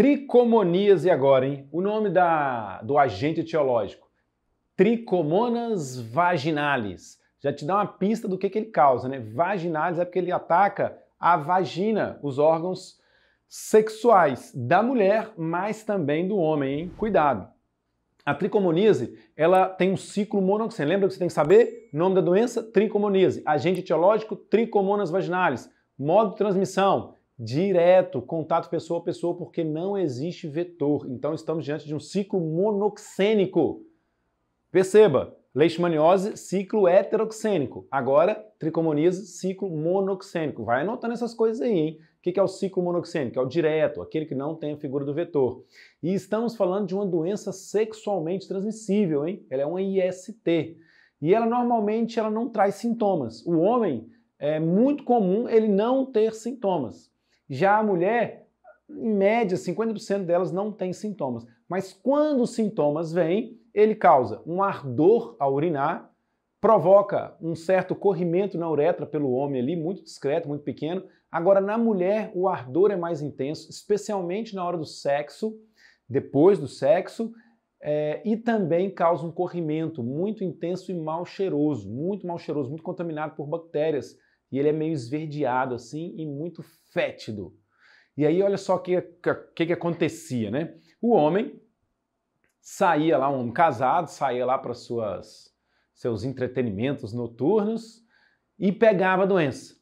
Tricomoníase agora, hein? O nome da, do agente etiológico. Tricomonas vaginalis. Já te dá uma pista do que, que ele causa, né? Vaginalis é porque ele ataca a vagina, os órgãos sexuais da mulher, mas também do homem, hein? Cuidado. A tricomoníase, ela tem um ciclo monoxênico. Lembra que você tem que saber? Nome da doença? Tricomoníase. Agente etiológico, tricomonas vaginalis. Modo de transmissão, direto, contato pessoa a pessoa, porque não existe vetor. Então estamos diante de um ciclo monoxênico. Perceba, leishmaniose, ciclo heteroxênico. Agora, tricomoníase ciclo monoxênico. Vai anotando essas coisas aí, hein? O que é o ciclo monoxênico? É o direto, aquele que não tem a figura do vetor. E estamos falando de uma doença sexualmente transmissível, hein? Ela é uma IST. E ela normalmente ela não traz sintomas. O homem é muito comum ele não ter sintomas. Já a mulher, em média, 50% delas não tem sintomas. Mas quando os sintomas vêm, ele causa um ardor ao urinar, provoca um certo corrimento na uretra pelo homem ali, muito discreto, muito pequeno. Agora, na mulher, o ardor é mais intenso, especialmente na hora do sexo, depois do sexo, é, e também causa um corrimento muito intenso e mal cheiroso, muito mal cheiroso, muito contaminado por bactérias. E ele é meio esverdeado assim e muito fétido. E aí, olha só o que, que, que, acontecia, né? O homem saía lá, um homem casado, saía lá para suas seus entretenimentos noturnos e pegava a doença.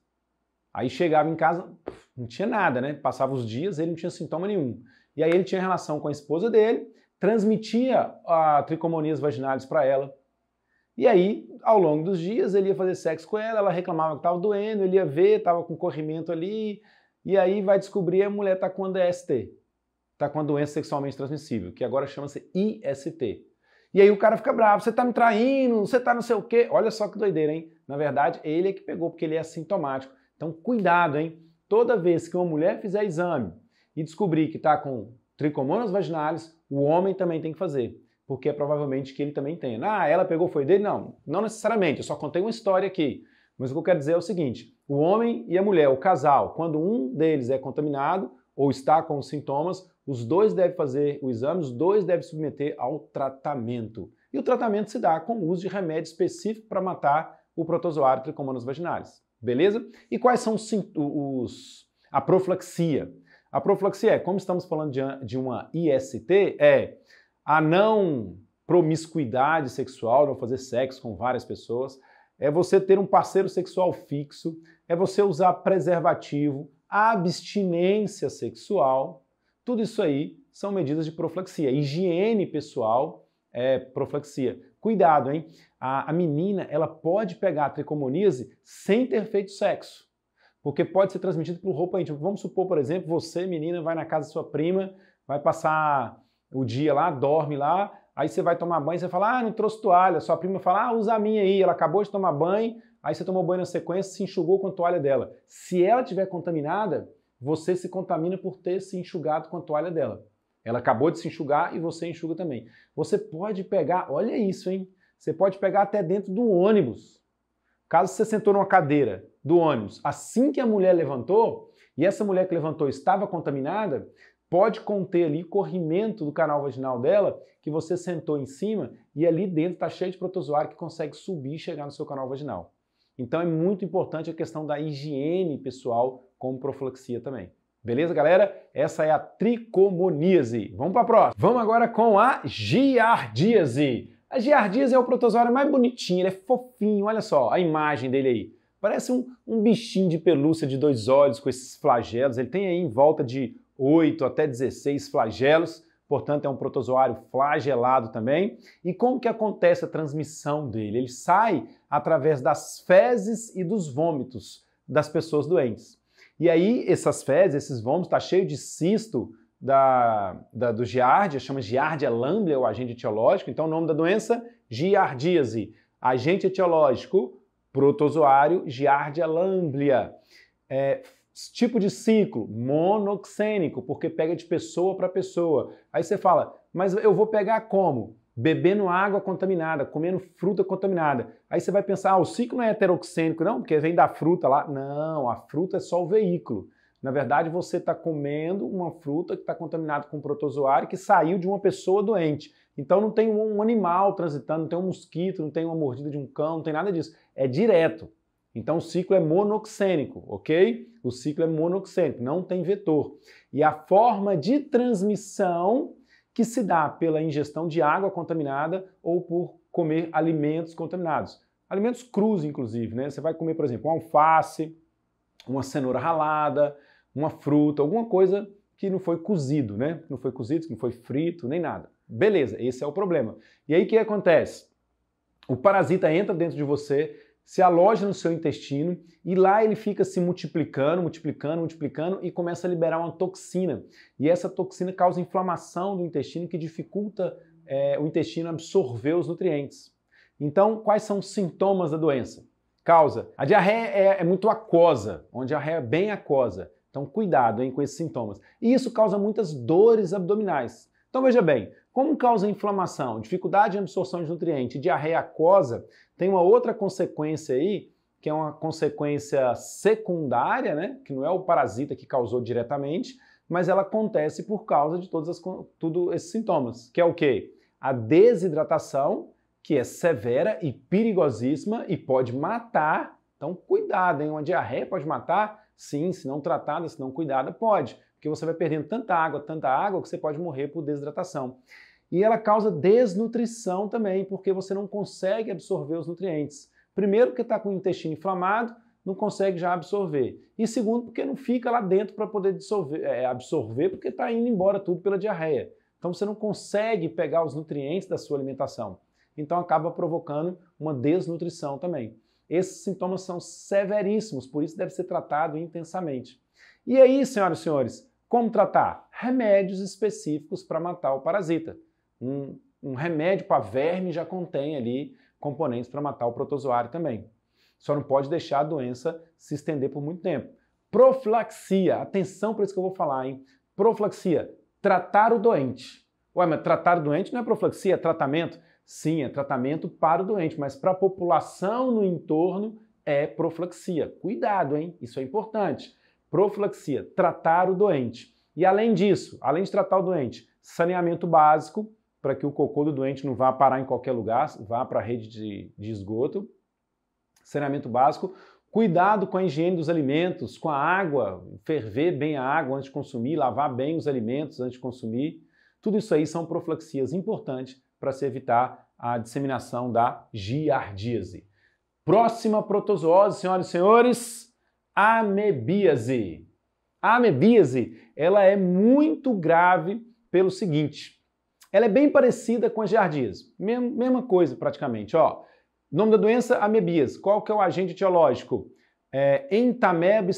Aí chegava em casa, não tinha nada, né? Passava os dias, ele não tinha sintoma nenhum. E aí ele tinha relação com a esposa dele, transmitia a tricomonias vaginalis para ela, e aí, ao longo dos dias, ele ia fazer sexo com ela, ela reclamava que estava doendo, ele ia ver, estava com corrimento ali, e aí vai descobrir a mulher está com a DST, está com a doença sexualmente transmissível, que agora chama-se IST. E aí o cara fica bravo, você está me traindo, você está não sei o quê. Olha só que doideira, hein? Na verdade, ele é que pegou, porque ele é assintomático. Então, cuidado, hein? Toda vez que uma mulher fizer exame e descobrir que está com tricomonas vaginalis, o homem também tem que fazer porque é provavelmente que ele também tenha. Ah, ela pegou, foi dele? Não, não necessariamente, eu só contei uma história aqui. Mas o que eu quero dizer é o seguinte: o homem e a mulher, o casal, quando um deles é contaminado ou está com sintomas, os dois devem fazer o exame, os dois devem submeter ao tratamento. E o tratamento se dá com o uso de remédio específico para matar o protozoário tricomonas vaginalis. Beleza? E quais são os, os a profilaxia? A profilaxia é, como estamos falando de, de uma IST, é a não promiscuidade sexual, não fazer sexo com várias pessoas, é você ter um parceiro sexual fixo, é você usar preservativo, abstinência sexual, tudo isso aí são medidas de profilaxia. Higiene pessoal é profilaxia. Cuidado, hein? A, a menina ela pode pegar a tricomoníase sem ter feito sexo, porque pode ser transmitido por roupa íntima. Vamos supor, por exemplo, você, menina, vai na casa da sua prima, vai passar o dia lá, dorme lá, aí você vai tomar banho, você fala, ah, não trouxe toalha. Sua prima fala, ah, usa a minha aí, ela acabou de tomar banho, aí você tomou banho na sequência, se enxugou com a toalha dela. Se ela tiver contaminada, você se contamina por ter se enxugado com a toalha dela. Ela acabou de se enxugar e você enxuga também. Você pode pegar, olha isso, hein? Você pode pegar até dentro do ônibus. Caso você sentou numa cadeira do ônibus, assim que a mulher levantou, e essa mulher que levantou estava contaminada, pode conter ali corrimento do canal vaginal dela, que você sentou em cima e ali dentro está cheio de protozoário que consegue subir e chegar no seu canal vaginal. Então é muito importante a questão da higiene pessoal como profilaxia também. Beleza, galera? Essa é a tricomoníase. Vamos para a próxima. Vamos agora com a giardíase. A giardíase é o protozoário mais bonitinho, ele é fofinho, olha só a imagem dele aí. Parece um, um bichinho de pelúcia de dois olhos com esses flagelos. Ele tem aí em volta de 8 até 16 flagelos, portanto é um protozoário flagelado também. E como que acontece a transmissão dele? Ele sai através das fezes e dos vômitos das pessoas doentes. E aí essas fezes, esses vômitos, está cheio de cisto da, da, do giardia, chama giardia lamblia, é o agente etiológico, então o nome da doença, giardíase. Agente etiológico, protozoário giardia lamblia. É, Tipo de ciclo, monoxênico, porque pega de pessoa para pessoa. Aí você fala, mas eu vou pegar como? Bebendo água contaminada, comendo fruta contaminada. Aí você vai pensar, ah, o ciclo não é heteroxênico, não, porque vem da fruta lá. Não, a fruta é só o veículo. Na verdade, você está comendo uma fruta que está contaminada com protozoário que saiu de uma pessoa doente. Então não tem um animal transitando, não tem um mosquito, não tem uma mordida de um cão, não tem nada disso. É direto. Então o ciclo é monoxênico, ok? O ciclo é monoxênico, não tem vetor. E a forma de transmissão que se dá pela ingestão de água contaminada ou por comer alimentos contaminados. Alimentos crus, inclusive, né? Você vai comer, por exemplo, um alface, uma cenoura ralada, uma fruta, alguma coisa que não foi cozido, né? Não foi cozido, que não foi frito, nem nada. Beleza, esse é o problema. E aí o que acontece? O parasita entra dentro de você, se aloja no seu intestino e lá ele fica se multiplicando, multiplicando, multiplicando e começa a liberar uma toxina. E essa toxina causa inflamação do intestino que dificulta é, o intestino absorver os nutrientes. Então, quais são os sintomas da doença? Causa. A diarreia é, é muito aquosa, uma diarreia é bem aquosa. Então, cuidado hein, com esses sintomas. E isso causa muitas dores abdominais. Então veja bem, como causa inflamação, dificuldade de absorção de nutrientes, diarreia aquosa, tem uma outra consequência aí, que é uma consequência secundária, né? que não é o parasita que causou diretamente, mas ela acontece por causa de todos as, tudo esses sintomas, que é o quê? A desidratação, que é severa e perigosíssima e pode matar. Então, cuidado, hein? Uma diarreia pode matar? Sim, se não tratada, se não cuidada, pode porque você vai perdendo tanta água, tanta água, que você pode morrer por desidratação. E ela causa desnutrição também, porque você não consegue absorver os nutrientes. Primeiro, porque está com o intestino inflamado, não consegue já absorver. E segundo, porque não fica lá dentro para poder dissolver, é, absorver, porque está indo embora tudo pela diarreia. Então você não consegue pegar os nutrientes da sua alimentação. Então acaba provocando uma desnutrição também. Esses sintomas são severíssimos, por isso deve ser tratado intensamente. E aí, senhoras e senhores, como tratar? Remédios específicos para matar o parasita. Um, um remédio para verme já contém ali componentes para matar o protozoário também. Só não pode deixar a doença se estender por muito tempo. Profilaxia, atenção para isso que eu vou falar, hein? Profilaxia, tratar o doente. Ué, mas tratar o doente não é profilaxia, é tratamento? Sim, é tratamento para o doente, mas para a população no entorno é profilaxia. Cuidado, hein? Isso é importante. Profilaxia, tratar o doente. E além disso, além de tratar o doente, saneamento básico, para que o cocô do doente não vá parar em qualquer lugar, vá para a rede de, de esgoto. Saneamento básico, Cuidado com a higiene dos alimentos, com a água, ferver bem a água antes de consumir, lavar bem os alimentos antes de consumir. Tudo isso aí são profilaxias importantes para se evitar a disseminação da giardíase. Próxima protozoose, senhoras e senhores, amebíase. A amebíase, ela é muito grave pelo seguinte. Ela é bem parecida com a giardíase. Mesma coisa, praticamente. Ó, nome da doença, amebíase. Qual que é o agente etiológico? É entaméba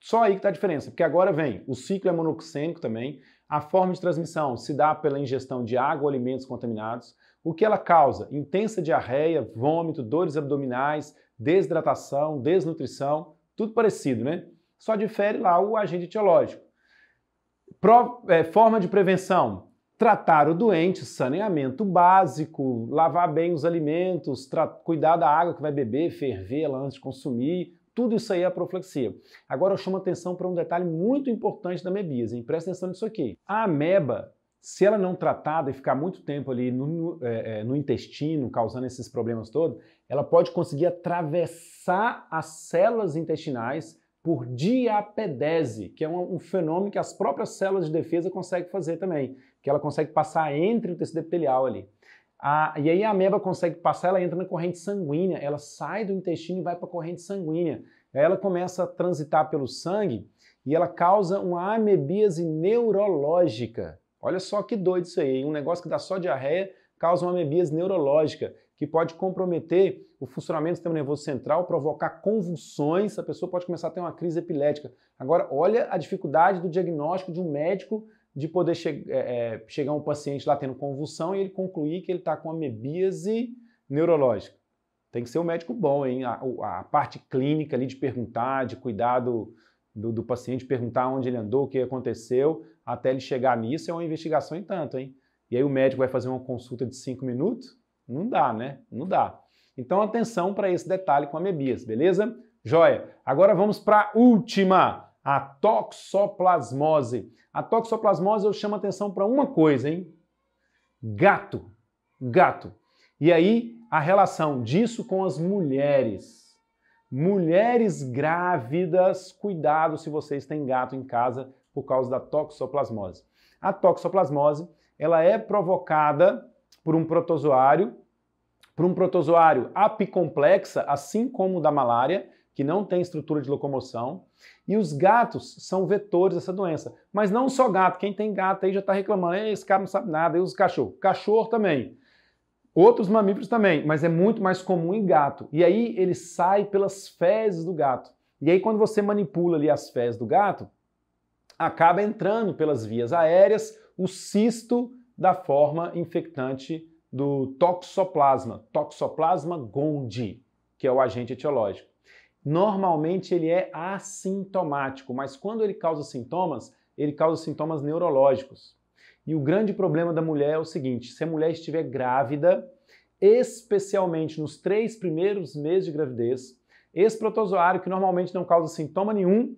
Só aí que está a diferença, porque agora vem o ciclo é monoxênico também, a forma de transmissão se dá pela ingestão de água ou alimentos contaminados, o que ela causa? Intensa diarreia, vômito, dores abdominais, desidratação, desnutrição, tudo parecido, né? Só difere lá o agente etiológico. Pro, é, forma de prevenção: tratar o doente, saneamento básico, lavar bem os alimentos, cuidar da água que vai beber, ferver ela antes de consumir. Tudo isso aí é a profilaxia. Agora eu chamo atenção para um detalhe muito importante da amebíase, hein? presta atenção nisso aqui. A ameba se ela não tratada e ficar muito tempo ali no, no, é, é, no intestino, causando esses problemas todos, ela pode conseguir atravessar as células intestinais por diapedese, que é um, um, fenômeno que as próprias células de defesa conseguem fazer também, que ela consegue passar entre o tecido epitelial ali. A, e aí a ameba consegue passar, ela entra na corrente sanguínea, ela sai do intestino e vai para a corrente sanguínea. Aí ela começa a transitar pelo sangue e ela causa uma amebíase neurológica, Olha só que doido isso aí. Um negócio que dá só diarreia causa uma amebiase neurológica, que pode comprometer o funcionamento do sistema nervoso central, provocar convulsões, a pessoa pode começar a ter uma crise epilética. Agora, olha a dificuldade do diagnóstico de um médico de poder che é, chegar um paciente lá tendo convulsão e ele concluir que ele está com amebíase neurológica. Tem que ser um médico bom, hein? A, a parte clínica ali de perguntar, de cuidado do, do, paciente, perguntar onde ele andou, o que aconteceu, até ele chegar nisso, é uma investigação em tanto, hein? E aí o médico vai fazer uma consulta de cinco minutos? Não dá, né? Não dá. Então atenção para esse detalhe com a mebias, beleza? Joia! Agora vamos para a última, a toxoplasmose. A toxoplasmose eu chamo atenção para uma coisa, hein? Gato. Gato. E aí a relação disso com as mulheres. Mulheres grávidas, cuidado se vocês têm gato em casa por causa da toxoplasmose. A toxoplasmose, ela é provocada por um protozoário, por um protozoário apicomplexa, assim como o da malária, que não tem estrutura de locomoção, e os gatos são vetores dessa doença. Mas não só gato, quem tem gato aí já está reclamando, esse cara não sabe nada, e os cachorros. Cachorro também. Outros mamíferos também, mas é muito mais comum em gato. E aí ele sai pelas fezes do gato. E aí quando você manipula ali as fezes do gato, acaba entrando pelas vias aéreas o cisto da forma infectante do toxoplasma, Toxoplasma gondii, que é o agente etiológico. Normalmente ele é assintomático, mas quando ele causa sintomas, ele causa sintomas neurológicos. E o grande problema da mulher é o seguinte: se a mulher estiver grávida, especialmente nos três primeiros meses de gravidez, esse protozoário, que normalmente não causa sintoma nenhum,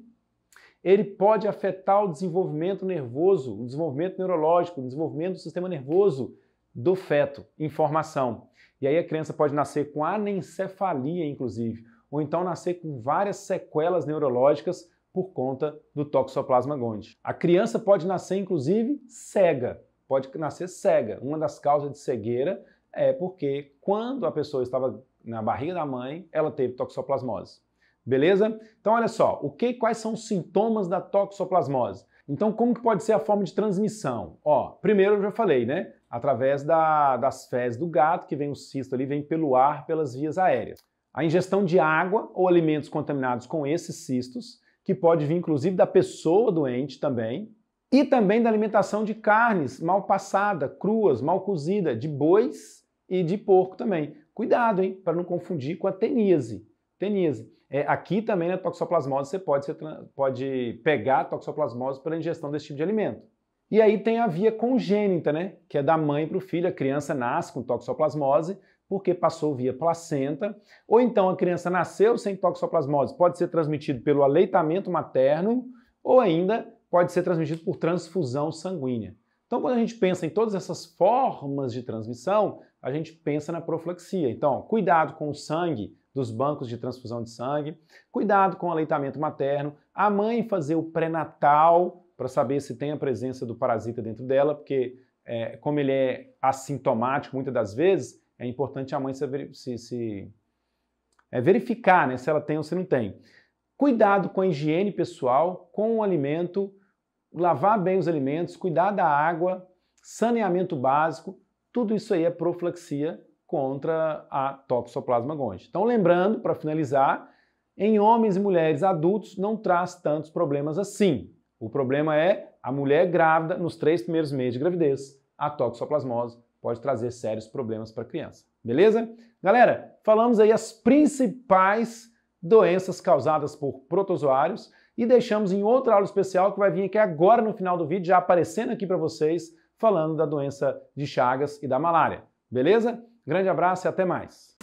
ele pode afetar o desenvolvimento nervoso, o desenvolvimento neurológico, o desenvolvimento do sistema nervoso do feto em formação. E aí a criança pode nascer com anencefalia, inclusive, ou então nascer com várias sequelas neurológicas por conta do Toxoplasma gondii. A criança pode nascer, inclusive, cega. Pode nascer cega. Uma das causas de cegueira é porque quando a pessoa estava na barriga da mãe, ela teve toxoplasmose. Beleza? Então olha só, o que quais são os sintomas da toxoplasmose? Então como que pode ser a forma de transmissão? Ó, primeiro eu já falei, né? Através da, das fezes do gato, que vem o cisto ali, vem pelo ar, pelas vias aéreas. A ingestão de água ou alimentos contaminados com esses cistos, que pode vir inclusive da pessoa doente também, e também da alimentação de carnes mal passada, cruas, mal cozida, de bois e de porco também. Cuidado, hein, para não confundir com a teníase. Teníase. É, aqui também na né, toxoplasmose você pode, ser, pode pegar a toxoplasmose pela ingestão desse tipo de alimento. E aí tem a via congênita, né? Que é da mãe para o filho. A criança nasce com toxoplasmose porque passou via placenta, ou então a criança nasceu sem toxoplasmose, pode ser transmitido pelo aleitamento materno, ou ainda pode ser transmitido por transfusão sanguínea. Então, quando a gente pensa em todas essas formas de transmissão, a gente pensa na profilaxia. Então, cuidado com o sangue dos bancos de transfusão de sangue, cuidado com o aleitamento materno, a mãe fazer o pré-natal para saber se tem a presença do parasita dentro dela, porque é, como ele é assintomático muitas das vezes, é importante a mãe se, se, se é, verificar né, se ela tem ou se não tem. Cuidado com a higiene pessoal, com o alimento, lavar bem os alimentos, cuidar da água, saneamento básico, tudo isso aí é profilaxia contra a toxoplasma gondii. Então, lembrando, para finalizar, em homens e mulheres adultos não traz tantos problemas assim. O problema é a mulher grávida nos três primeiros meses de gravidez, a toxoplasmose pode trazer sérios problemas para a criança. Beleza? Galera, falamos aí as principais doenças causadas por protozoários e deixamos em outra aula especial que vai vir aqui agora no final do vídeo, já aparecendo aqui para vocês, falando da doença de Chagas e da malária. Beleza? Grande abraço e até mais!